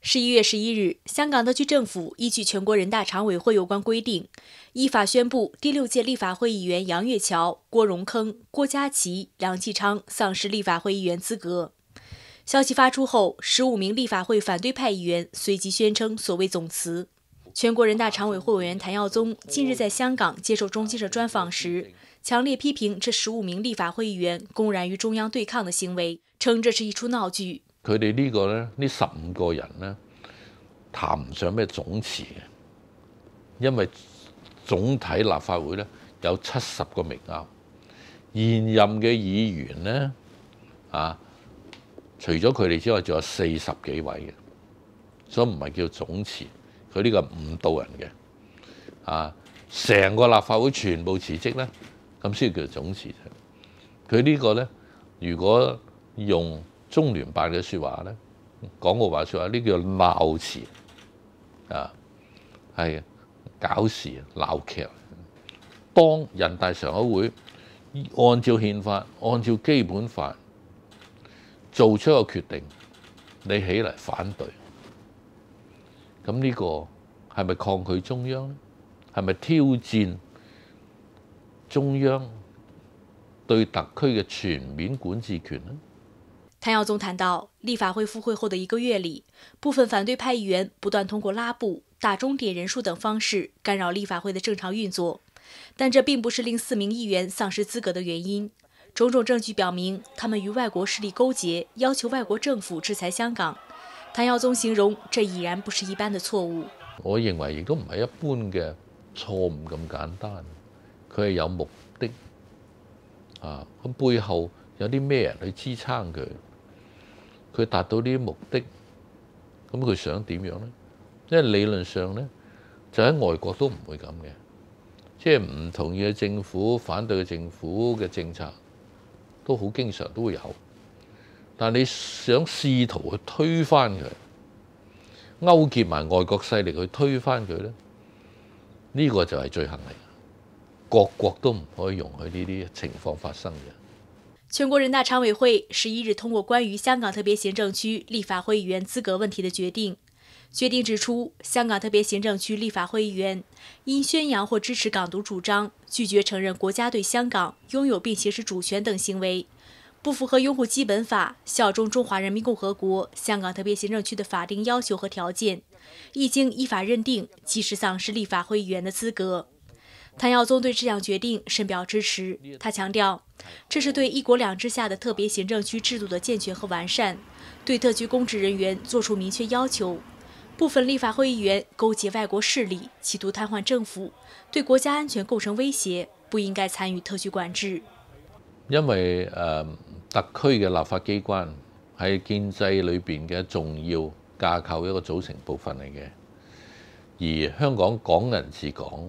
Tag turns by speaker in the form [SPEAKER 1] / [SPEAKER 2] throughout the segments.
[SPEAKER 1] 十一月十一日，香港特区政府依据全国人大常委会有关规定，依法宣布第六届立法会议员杨岳桥、郭荣铿、郭家麒、梁继昌丧失立法会议员资格。消息发出后，十五名立法会反对派议员随即宣称所谓“总辞”。全国人大常委会委员谭耀宗近日在香港接受中新社专访时，强烈批评这十五名立法会议员公然与中央对抗的行为，称这是一出闹剧。
[SPEAKER 2] 佢哋呢個咧，呢十五個人咧，談唔上咩總辭嘅，因為總體立法會咧有七十個名額，現任嘅議員咧啊，除咗佢哋之外，仲有四十幾位嘅，所以唔係叫總辭，佢呢個五到人嘅啊，成個立法會全部辭職咧，咁先叫總辭佢呢個咧如果用。中聯辦嘅説話咧，講個話説話呢叫鬧詞啊，係搞事鬧劇。當人大常會按照憲法、按照基本法做出個決定，你起嚟反對，咁呢個係咪抗拒中央？係咪挑戰中央對特區嘅全面管治權咧？
[SPEAKER 1] 谭耀宗谈到，立法会复会后的一个月里，部分反对派议员不断通过拉布、打钟点人数等方式干扰立法会的正常运作。但这并不是令四名议员丧失资格的原因。种种证据表明，他们与外国势力勾结，要求外国政府制裁香港。谭耀宗形容，这已然不是一般的错误。
[SPEAKER 2] 我认为亦都唔系一般嘅错误咁简单，佢系有目的啊。咁背后有啲咩人去支撑佢？佢達到呢啲目的，咁佢想點樣咧？因為理論上咧，就喺外國都唔會咁嘅，即係唔同意嘅政府、反對嘅政府嘅政策，都好經常都會有。但你想試圖去推翻佢，勾結埋外國勢力去推翻佢咧，呢個就係罪行嚟。各國都唔可以容許呢啲情況發生嘅。
[SPEAKER 1] 全国人大常委会十一日通过关于香港特别行政区立法会议员资格问题的决定。决定指出，香港特别行政区立法会议员因宣扬或支持港独主张、拒绝承认国家对香港拥有并行使主权等行为，不符合拥护基本法、效忠中华人民共和国香港特别行政区的法定要求和条件，一经依法认定，即时丧失立法会议员的资格。谭耀宗对这项决定深表支持。他强调，这是对“一国两制”下的特别行政区制度的健全和完善。对特区公职人员作出明确要求：部分立法会议员勾结外国势力，企图瘫痪政府，对国家安全构成威胁，不应该参与特区管制。
[SPEAKER 2] 因为，呃，特区嘅立法机关系建制里边嘅重要架构一个组成部分嚟嘅，而香港港人治港。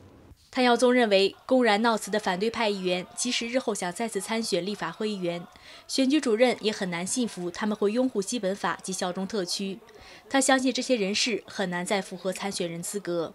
[SPEAKER 1] 谭耀宗认为，公然闹辞的反对派议员，即使日后想再次参选立法会议员，选举主任也很难信服他们会拥护基本法及效忠特区。他相信这些人士很难再符合参选人资格。